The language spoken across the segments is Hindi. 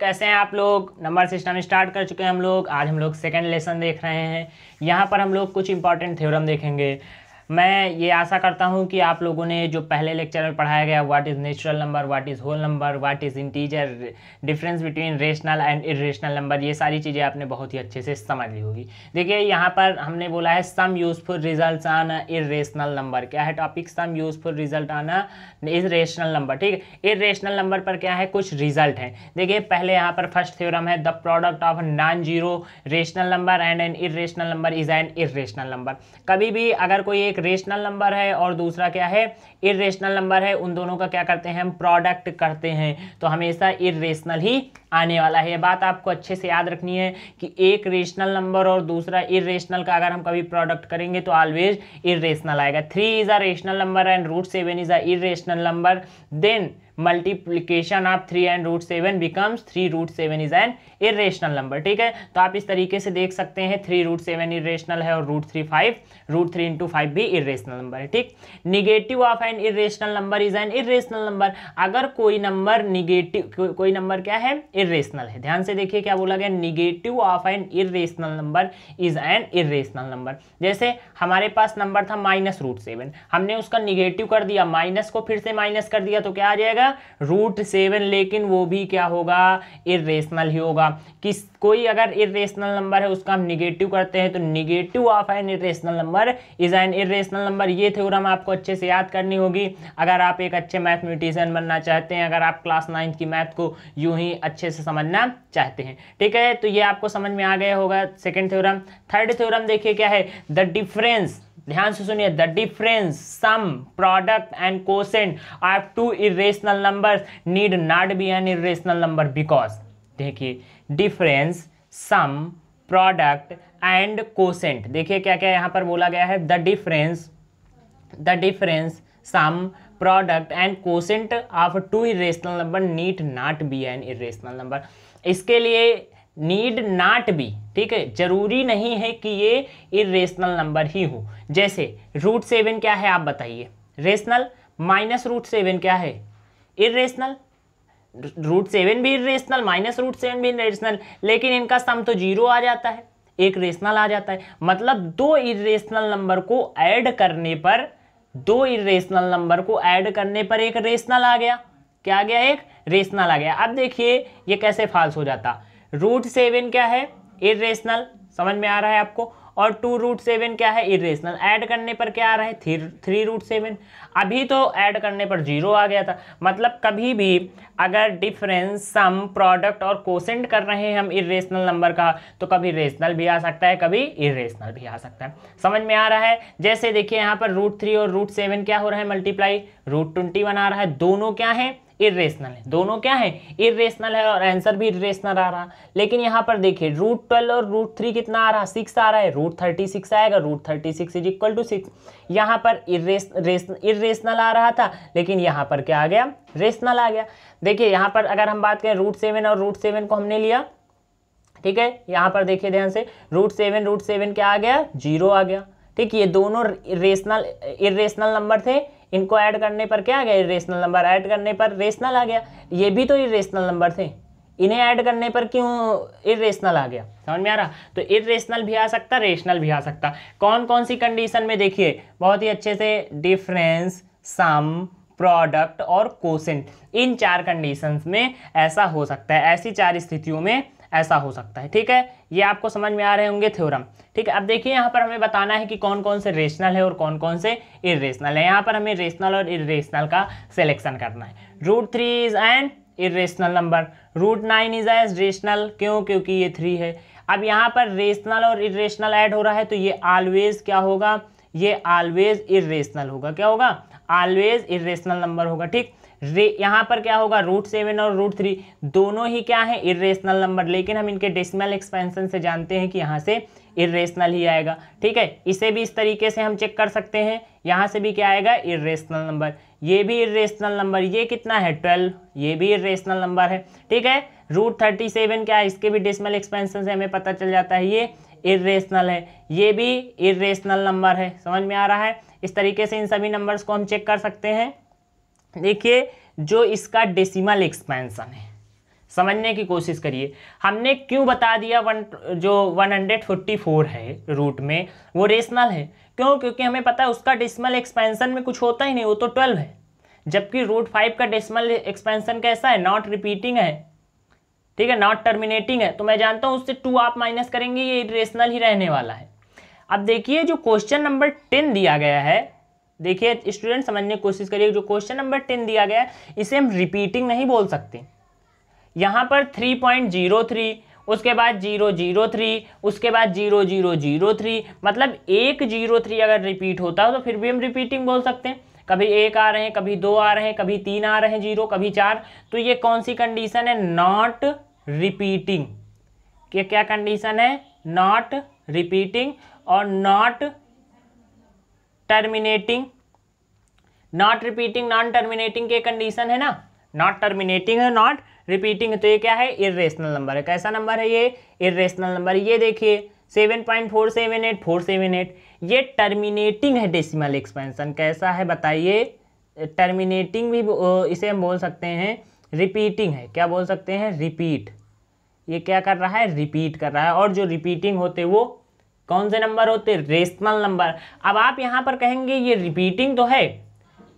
कैसे हैं आप लोग नंबर सिस्टम स्टार्ट कर चुके हैं हम लोग आज हम लोग सेकेंड लेसन देख रहे हैं यहाँ पर हम लोग कुछ इंपॉर्टेंट थ्योरम देखेंगे मैं ये आशा करता हूँ कि आप लोगों ने जो पहले लेक्चर में पढ़ाया गया what is natural number what is whole number what is integer difference between rational and irrational number ये सारी चीज़ें आपने बहुत ही अच्छे से समझ ली होगी देखिए यहाँ पर हमने बोला है some useful result on irrational number क्या है topic some useful result on irrational number ठीक है इरेशनल नंबर पर क्या है कुछ रिजल्ट हैं देखिए पहले यहाँ पर फर्स्ट थ्योरम है the product of non zero rational number and an irrational number is an irrational number कभी भी अगर कोई एक रेशनल नंबर है और दूसरा क्या है इरेशनल नंबर है उन दोनों का क्या करते हैं हम प्रोडक्ट करते हैं तो हमेशा इरेशनल ही आने वाला है ये बात आपको अच्छे से याद रखनी है कि एक रेशनल नंबर और दूसरा इरेशनल का अगर हम कभी प्रोडक्ट करेंगे तो ऑलवेज इरेशनल आएगा three is a rational number and root seven is a irrational number then multiplication of three and root seven becomes three root seven is an irrational number ठीक है तो आप इस तरीके से देख सकते हैं थ्री रूट सेवन इरेशनल है और root three five root three into five भी इरेशनल नंबर है ठीक negative of an irrational number is an irrational number अगर कोई नंबर निगेटिव को, कोई नंबर क्या है इेशनल है ध्यान से देखिए क्या बोला गया negative of an irrational number is an irrational number जैसे हमारे पास नंबर था माइनस रूट सेवन हमने उसका निगेटिव कर दिया माइनस को फिर से माइनस कर दिया तो क्या आ जाएगा रूट सेवन लेकिन वो भी क्या होगा इेशनल ही होगा किस कोई अगर इेशनल नंबर है उसका हम निगेटिव करते हैं तो negative of an irrational number is an irrational number ये थे आपको अच्छे से याद करनी होगी अगर आप एक अच्छे मैथमेटिशियन बनना चाहते हैं अगर आप क्लास नाइन्थ की मैथ को यूं ही अच्छे से समझना चाहते हैं ठीक है तो ये आपको समझ में आ गया होगा सेकेंड थ्योरम थर्ड थ्योरम देखिए क्या है द डिफरेंस ध्यान से सुनिए the difference sum product and quotient are two irrational number need not be an irrational number because देखिए difference sum product and quotient देखिए क्या क्या यहां पर बोला गया है the difference the difference sum product and quotient of two irrational number need not be an irrational number इसके लिए नीड नाट बी ठीक है जरूरी नहीं है कि ये इरेशनल नंबर ही हो जैसे रूट सेवन क्या है आप बताइए रेशनल माइनस रूट सेवन क्या है इरेशनल रूट सेवन भी इरेशनल माइनस रूट सेवन भी इरेशनल लेकिन इनका सम तो जीरो आ जाता है एक रेशनल आ जाता है मतलब दो इरेशनल नंबर को ऐड करने पर दो इरेशनल नंबर को ऐड करने पर एक रेशनल आ गया क्या आ गया एक रेशनल आ गया अब देखिए ये कैसे फाल्स हो जाता रूट सेवन क्या है इरेशनल समझ में आ रहा है आपको और टू रूट सेवन क्या है इरेशनल ऐड करने पर क्या आ रहा है थ्री थ्री रूट सेवन अभी तो ऐड करने पर जीरो आ गया था मतलब कभी भी अगर डिफरेंस सम प्रोडक्ट और कोसेंट कर रहे हैं हम इरेशनल नंबर का तो कभी रेशनल भी आ सकता है कभी इरेशनल भी आ सकता है समझ में आ रहा है जैसे देखिए यहाँ पर रूट थ्री और रूट सेवन क्या हो रहा है मल्टीप्लाई रूट ट्वेंटी वन आ रहा है दोनों क्या हैं इेशनल है दोनों क्या है इेशनल है और आंसर भी इेशनल आ रहा लेकिन यहाँ पर देखिए रूट ट्वेल्व और रूट थ्री कितना आ रहा है सिक्स आ रहा है रूट थर्टी सिक्स आएगा root thirty six is equal to six यहाँ पर इरेशनल आ रहा था लेकिन यहाँ पर क्या आ गया रेशनल आ गया देखिए यहाँ पर अगर हम बात करें रूट सेवन और रूट सेवन को हमने लिया ठीक है यहाँ पर देखिए ध्यान से रूट सेवन रूट सेवन क्या आ गया जीरो आ गया ठीक ये दोनों रेशनल इेशनल नंबर थे इनको ऐड करने पर क्या आ गया रेशनल नंबर ऐड करने पर रेशनल आ गया ये भी तो इरेशनल नंबर थे इन्हें ऐड करने पर क्यों इरेशनल आ गया समझ में आ रहा तो इरेशनल भी आ सकता रेशनल भी आ सकता कौन कौन सी कंडीशन में देखिए बहुत ही अच्छे से डिफरेंस सम प्रोडक्ट और कोसेंट इन चार कंडीशंस में ऐसा हो सकता है ऐसी चार स्थितियों में ऐसा हो सकता है ठीक है ये आपको समझ में आ रहे होंगे थ्योरम ठीक है अब देखिए यहाँ पर हमें बताना है कि कौन कौन से रेशनल है और कौन कौन से इरेशनल है यहाँ पर हमें रेशनल और इरेशनल का सिलेक्शन करना है root three is an irrational number root nine is as rational क्यों क्योंकि ये थ्री है अब यहाँ पर रेशनल और इरेशनल ऐड हो रहा है तो ये ऑलवेज क्या होगा ये ऑलवेज इरेशनल होगा क्या होगा ऑलवेज इरेशनल नंबर होगा ठीक रे यहाँ पर क्या होगा रूट सेवन और रूट थ्री दोनों ही क्या है इरेशनल नंबर लेकिन हम इनके डेसिमल एक्सपेंसन से जानते हैं कि यहाँ से इरेशनल ही आएगा ठीक है इसे भी इस तरीके से हम चेक कर सकते हैं यहाँ से भी क्या आएगा इरेशनल नंबर ये भी इरेशनल नंबर ये कितना है ट्वेल्व ये भी इरेशनल नंबर है ठीक है रूट थर्टी सेवन क्या है इसके भी डेसिमल एक्सपेंसन से हमें पता चल जाता है ये इरेशनल है ये भी इरेशनल नंबर है समझ में आ रहा है इस तरीके से इन सभी नंबर्स को हम चेक कर सकते हैं देखिए जो इसका डेसिमल एक्सपेंसन है समझने की कोशिश करिए हमने क्यों बता दिया वन जो 144 है रूट में वो रेशनल है क्यों क्योंकि हमें पता है उसका डेसिमल एक्सपेंसन में कुछ होता ही नहीं वो तो 12 है जबकि रूट फाइव का डेसिमल एक्सपेंसन कैसा है नॉट रिपीटिंग है ठीक है नॉट टर्मिनेटिंग है तो मैं जानता हूँ उससे टू आप माइनस करेंगे ये रेशनल ही रहने वाला है अब देखिए जो क्वेश्चन नंबर टेन दिया गया है देखिए स्टूडेंट समझने की कोशिश करिए जो क्वेश्चन नंबर टेन दिया गया है इसे हम रिपीटिंग नहीं बोल सकते यहाँ पर थ्री पॉइंट जीरो थ्री उसके बाद जीरो जीरो थ्री उसके बाद जीरो जीरो जीरो थ्री मतलब एक जीरो थ्री अगर रिपीट होता हो तो फिर भी हम रिपीटिंग बोल सकते हैं कभी एक आ रहे हैं कभी दो आ रहे हैं कभी तीन आ रहे हैं जीरो कभी चार तो ये कौन सी कंडीशन है नॉट रिपीटिंग क्या क्या कंडीशन है नॉट रिपीटिंग और not terminating not repeating non terminating के कंडीशन है ना नॉट टर्मिनेटिंग है नॉट रिपीटिंग है तो ये क्या है इरेशनल नंबर है कैसा नंबर है ये इरेशनल नंबर ये देखिए seven point four seven eight four seven eight ये टर्मिनेटिंग है डेसिमल एक्सपेंशन कैसा है बताइए टर्मिनेटिंग भी इसे हम बोल सकते हैं रिपीटिंग है क्या बोल सकते हैं रिपीट ये क्या कर रहा है रिपीट कर रहा है और जो रिपीटिंग होते वो कौन से नंबर होते रेशनल नंबर अब आप यहाँ पर कहेंगे ये रिपीटिंग तो है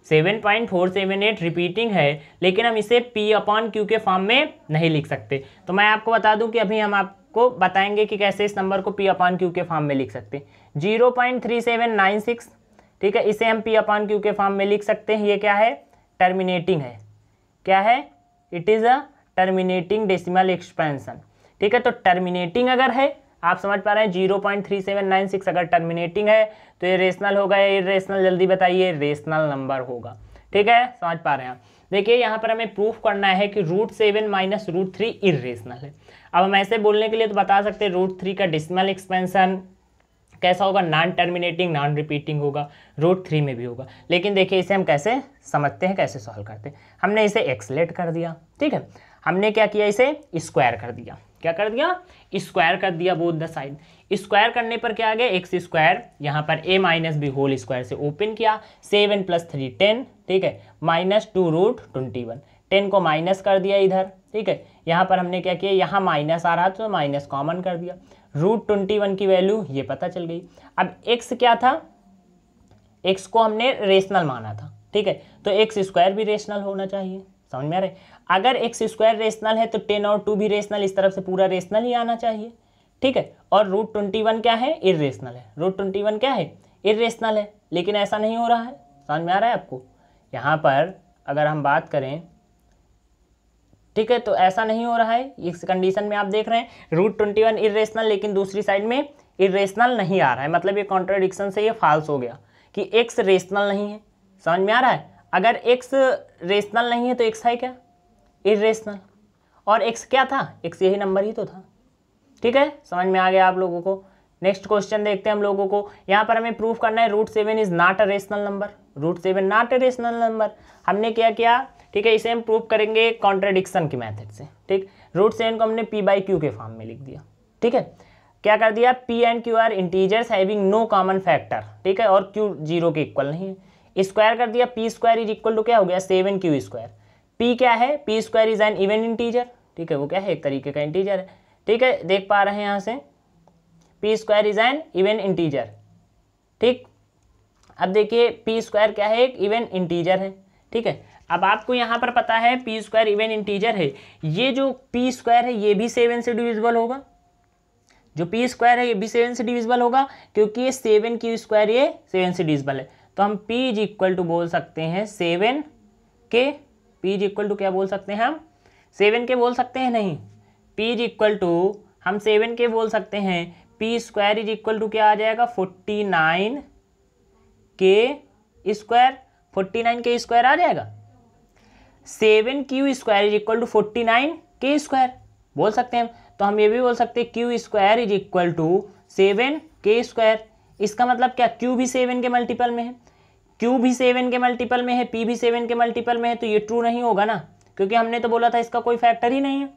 seven point four seven eight repeating है लेकिन हम इसे पी अपॉन क्यू के फॉर्म में नहीं लिख सकते तो मैं आपको बता दूं कि अभी हम आपको बताएंगे कि कैसे इस नंबर को पी अपॉन क्यू के फॉर्म में लिख सकते हैं zero point three seven nine six ठीक है इसे हम पी अपॉन क्यू के फॉर्म में लिख सकते हैं ये क्या है टर्मिनेटिंग है क्या है it is a terminating decimal expansion ठीक है तो टर्मिनेटिंग अगर है आप समझ पा रहे हैं zero point three seven nine six अगर टर्मिनेटिंग है तो ये रेशनल होगा या इरेशनल जल्दी बताइए रेशनल नंबर होगा ठीक है समझ पा रहे हैं आप देखिए यहाँ पर हमें प्रूफ करना है कि root seven minus root three irrational है अब हम ऐसे बोलने के लिए तो बता सकते हैं रूट थ्री का डिसमल एक्सपेंसन कैसा होगा नॉन टर्मिनेटिंग नॉन रिपीटिंग होगा रूट थ्री में भी होगा लेकिन देखिए इसे हम कैसे समझते हैं कैसे सॉल्व करते हैं हमने इसे एक्सलेट कर दिया ठीक है हमने क्या किया इसे स्क्वायर कर दिया क्या कर दिया स्क्वायर कर दिया बोथ द साइड स्क्वायर करने पर क्या आ गया एक्स स्क्वायर यहाँ पर A minus B whole square से ओपन किया सेवन प्लस थ्री टेन ठीक है minus two root twenty one ten को माइनस कर दिया इधर ठीक है यहाँ पर हमने क्या किया यहाँ माइनस आ रहा तो माइनस कॉमन कर दिया रूट ट्वेंटी वन की वैल्यू ये पता चल गई अब एक्स क्या था एक्स को हमने रेशनल माना था ठीक है तो एक्स स्क्वायर भी रेशनल होना चाहिए समझ में आ रहा है अगर एक्स स्क्वायर रेशनल है तो टेन और टू भी रेशनल इस तरफ से पूरा रेशनल ही आना चाहिए ठीक है और रूट ट्वेंटी वन क्या है इरेशनल है रूट ट्वेंटी वन क्या है इरेशनल है लेकिन ऐसा नहीं हो रहा है समझ में आ रहा है आपको यहाँ पर अगर हम बात करें ठीक है तो ऐसा नहीं हो रहा है इस कंडीशन में आप देख रहे हैं रूट ट्वेंटी वन इरेशनल लेकिन दूसरी साइड में इरेशनल नहीं आ रहा है मतलब ये कॉन्ट्रोडिक्शन से ये फाल्स हो गया कि एक्स रेशनल नहीं है समझ में आ रहा है अगर एक्स रेशनल नहीं है तो एक्स है क्या इेशनल और एक्स क्या था एक्स यही नंबर ही तो था ठीक है समझ में आ गया आप लोगों को नेक्स्ट क्वेश्चन देखते हैं हम लोगों को यहाँ पर हमें प्रूफ करना है root seven is not a rational number root seven not a rational number हमने क्या किया ठीक है इसे हम प्रूफ करेंगे कॉन्ट्रेडिक्शन की मैथड से ठीक रूट सेवन को हमने पी बाई क्यू के फॉर्म में लिख दिया ठीक है क्या कर दिया P and Q are integers having no common factor ठीक है और क्यू जीरो के इक्वल नहीं है स्क्वायर कर दिया P square is equal to क्या हो गया सेवन क्यू स्क्वायर पी क्या है P square is an even integer ठीक है वो क्या है एक तरीके का इंटीजर है ठीक है देख पा रहे हैं यहाँ से P square is an even integer ठीक अब देखिए पी स्क्वायर क्या है एक इवेंट इंटीजर है ठीक है अब आपको यहाँ पर पता है पी स्क्वायर इवेंट इंटीजर है ये जो पी स्क्वायर है ये भी सेवन से डिविजिबल होगा जो पी स्क्वायर है ये भी सेवन से डिविजिबल होगा क्योंकि ये सेवन क्यू स्क्वायर ये सेवन से डिविजिबल है तो हम पी इज इक्वल टू बोल सकते हैं सेवन के पी इज इक्वल टू क्या बोल सकते हैं हम सेवन के बोल सकते हैं नहीं पी इज इक्वल टू हम सेवन के बोल सकते हैं p square is equal to क्या आ जाएगा फोर्टी नाइन के स्क्वायर फोर्टी नाइन के स्क्वायर आ जाएगा seven Q square is equal to forty nine के स्क्वायर बोल सकते हैं तो हम ये भी बोल सकते हैं q square is equal to seven के स्क्वायर इसका मतलब क्या क्यू भी सेवन के मल्टीपल में है क्यू भी सेवन के मल्टीपल में है पी भी सेवन के मल्टीपल में है तो ये ट्रू नहीं होगा ना क्योंकि हमने तो बोला था इसका कोई फैक्टर ही नहीं है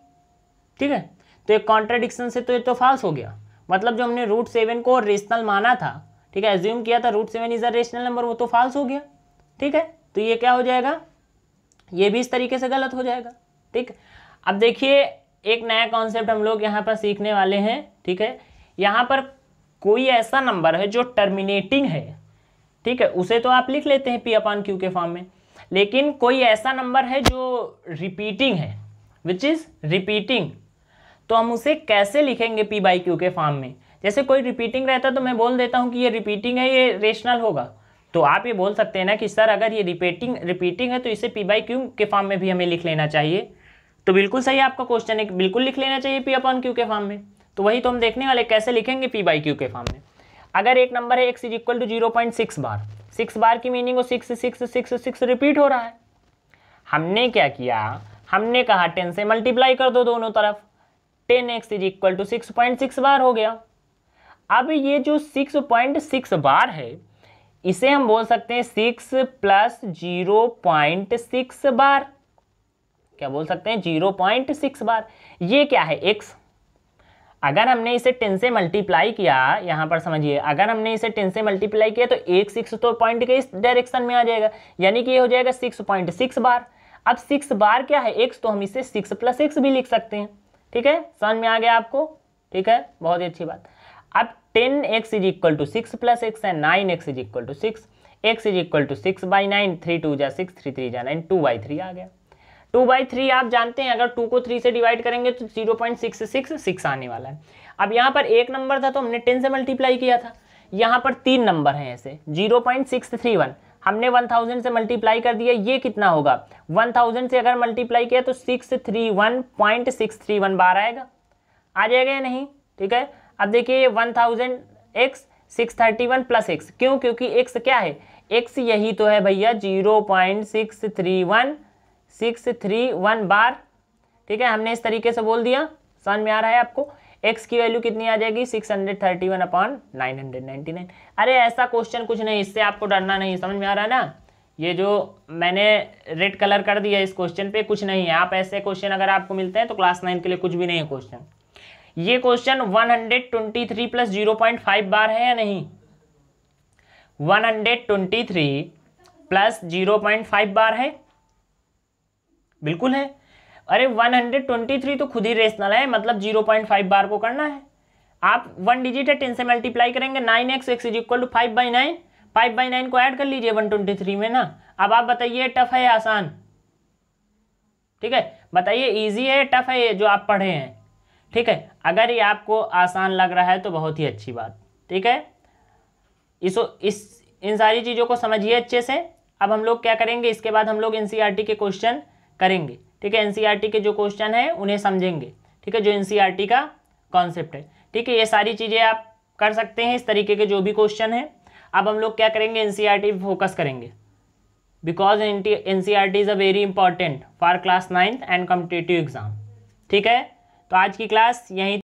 ठीक है तो एक कॉन्ट्रेडिक्शन से तो ये तो फॉल्स हो गया मतलब जो हमने रूट सेवन को रेशनल माना था ठीक है एज्यूम किया था root seven is a rational number वो तो फॉल्स हो गया ठीक है तो ये क्या हो जाएगा ये भी इस तरीके से गलत हो जाएगा ठीक अब देखिए एक नया कॉन्सेप्ट हम लोग यहाँ पर सीखने वाले हैं ठीक है यहाँ पर कोई ऐसा नंबर है जो टर्मिनेटिंग है ठीक है उसे तो आप लिख लेते हैं पी अपान क्यू के फॉर्म में लेकिन कोई ऐसा नंबर है जो रिपीटिंग है विच इज़ रिपीटिंग तो हम उसे कैसे लिखेंगे पी बाई क्यू के फॉर्म में जैसे कोई रिपीटिंग रहता तो मैं बोल देता हूँ कि ये रिपीटिंग है ये रेशनल होगा तो आप ये बोल सकते हैं ना कि सर अगर ये रिपीटिंग रिपीटिंग है तो इसे पी बाई क्यू के फॉर्म में भी हमें लिख लेना चाहिए तो बिल्कुल सही आपका क्वेश्चन है बिल्कुल लिख लेना चाहिए पी अपॉन क्यू के फॉर्म में तो वही तो हम देखने वाले कैसे लिखेंगे पी बाई क्यू के फॉर्म में अगर एक नंबर है x is equal to zero point six bar six bar की मीनिंग वो six six six six repeat हो रहा है हमने क्या किया हमने कहा टेन से मल्टीप्लाई कर दो दोनों तरफ ten x is equal to six point six bar हो गया अब ये जो सिक्स पॉइंट सिक्स बार है इसे हम बोल सकते हैं six plus zero point six bar क्या बोल सकते हैं जीरो पॉइंट सिक्स बार ये क्या है एक्स अगर हमने इसे टेन से मल्टीप्लाई किया यहाँ पर समझिए अगर हमने इसे टेन से मल्टीप्लाई किया तो एक सिक्स तो पॉइंट के इस डायरेक्शन में आ जाएगा यानी कि ये हो जाएगा सिक्स पॉइंट सिक्स बार अब सिक्स बार क्या है एक्स तो हम इसे सिक्स प्लस एक्स भी लिख सकते हैं ठीक है समझ में आ गया आपको ठीक है बहुत ही अच्छी बात अब ten x is equal to six plus x है nine x is equal to six x is equal to six by nine three two जा सिक्स थ्री थ्री जा नाइन टू बाई थ्री आ गया टू बाई थ्री आप जानते हैं अगर टू को थ्री से डिवाइड करेंगे तो zero point six six six आने वाला है अब यहाँ पर एक नंबर था तो हमने टेन से मल्टीप्लाई किया था यहाँ पर तीन नंबर हैं ऐसे zero point six three one हमने वन थाउजेंड से मल्टीप्लाई कर दिया ये कितना होगा वन थाउजेंड से अगर मल्टीप्लाई किया तो six three one point six three one bar आएगा आ जाएगा या नहीं ठीक है अब देखिए one thousand x six thirty one plus x क्यों क्योंकि एक्स क्या है एक्स यही तो है भैया zero point six three one six three one bar ठीक है हमने इस तरीके से बोल दिया समझ में आ रहा है आपको एक्स की वैल्यू कितनी आ जाएगी six hundred thirty one upon nine hundred ninety nine अरे ऐसा क्वेश्चन कुछ नहीं इससे आपको डरना नहीं समझ में आ रहा है ना ये जो मैंने रेड कलर कर दिया इस क्वेश्चन पे कुछ नहीं है आप ऐसे क्वेश्चन अगर आपको मिलते हैं तो क्लास नाइन के लिए कुछ भी नहीं है क्वेश्चन ये question one hundred twenty three plus zero point five bar है या नहीं one hundred twenty three plus zero point five bar है बिल्कुल है अरे 123 तो खुद ही रेशनल है मतलब 0.5 बार को करना है आप वन डिजिट है टेन से मल्टीप्लाई करेंगे nine x x is equal to five by nine five by nine को ऐड कर लीजिए वन ट्वेंटी थ्री में ना अब आप बताइए टफ है आसान ठीक है बताइए इजी है टफ है ये जो आप पढ़े हैं ठीक है अगर ये आपको आसान लग रहा है तो बहुत ही अच्छी बात ठीक है इसो इस इन सारी चीज़ों को समझिए अच्छे से अब हम लोग क्या करेंगे इसके बाद हम लोग एन e के क्वेश्चन करेंगे ठीक है एनसीईआरटी e के जो क्वेश्चन है उन्हें समझेंगे ठीक है जो एनसीईआरटी e का कॉन्सेप्ट है ठीक है ये सारी चीज़ें आप कर सकते हैं इस तरीके के जो भी क्वेश्चन हैं अब हम लोग क्या करेंगे एनसीईआरटी e पे फोकस करेंगे because N T is a very important for class ninth and competitive exam ठीक है तो आज की क्लास यहीं